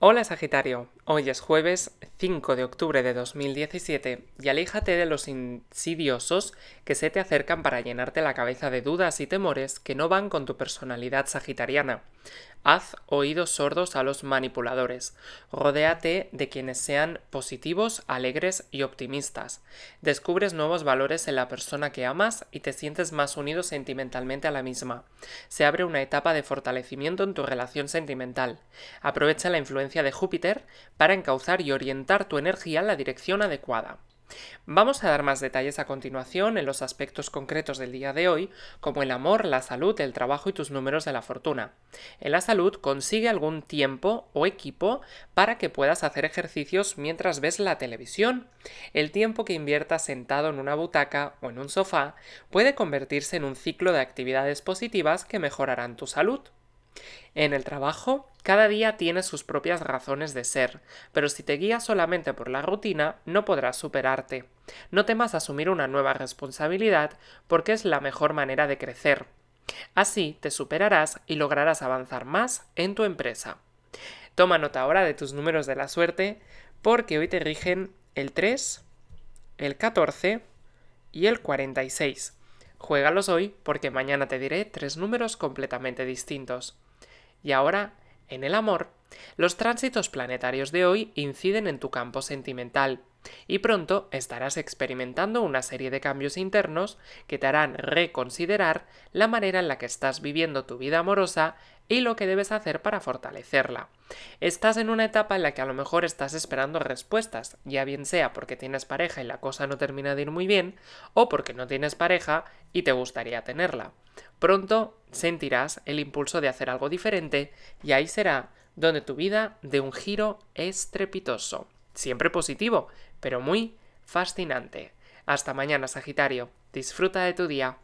Hola Sagitario, hoy es jueves 5 de octubre de 2017 y aléjate de los insidiosos que se te acercan para llenarte la cabeza de dudas y temores que no van con tu personalidad sagitariana. Haz oídos sordos a los manipuladores. Rodéate de quienes sean positivos, alegres y optimistas. Descubres nuevos valores en la persona que amas y te sientes más unido sentimentalmente a la misma. Se abre una etapa de fortalecimiento en tu relación sentimental. Aprovecha la influencia de Júpiter para encauzar y orientar tu energía en la dirección adecuada. Vamos a dar más detalles a continuación en los aspectos concretos del día de hoy, como el amor, la salud, el trabajo y tus números de la fortuna. En la salud consigue algún tiempo o equipo para que puedas hacer ejercicios mientras ves la televisión. El tiempo que inviertas sentado en una butaca o en un sofá puede convertirse en un ciclo de actividades positivas que mejorarán tu salud. En el trabajo, cada día tiene sus propias razones de ser, pero si te guías solamente por la rutina, no podrás superarte. No temas asumir una nueva responsabilidad porque es la mejor manera de crecer. Así te superarás y lograrás avanzar más en tu empresa. Toma nota ahora de tus números de la suerte porque hoy te rigen el 3, el 14 y el 46. Juégalos hoy porque mañana te diré tres números completamente distintos. Y ahora, en el amor, los tránsitos planetarios de hoy inciden en tu campo sentimental y pronto estarás experimentando una serie de cambios internos que te harán reconsiderar la manera en la que estás viviendo tu vida amorosa y lo que debes hacer para fortalecerla. Estás en una etapa en la que a lo mejor estás esperando respuestas, ya bien sea porque tienes pareja y la cosa no termina de ir muy bien, o porque no tienes pareja y te gustaría tenerla. Pronto sentirás el impulso de hacer algo diferente y ahí será donde tu vida de un giro estrepitoso. Siempre positivo, pero muy fascinante. Hasta mañana, Sagitario. Disfruta de tu día.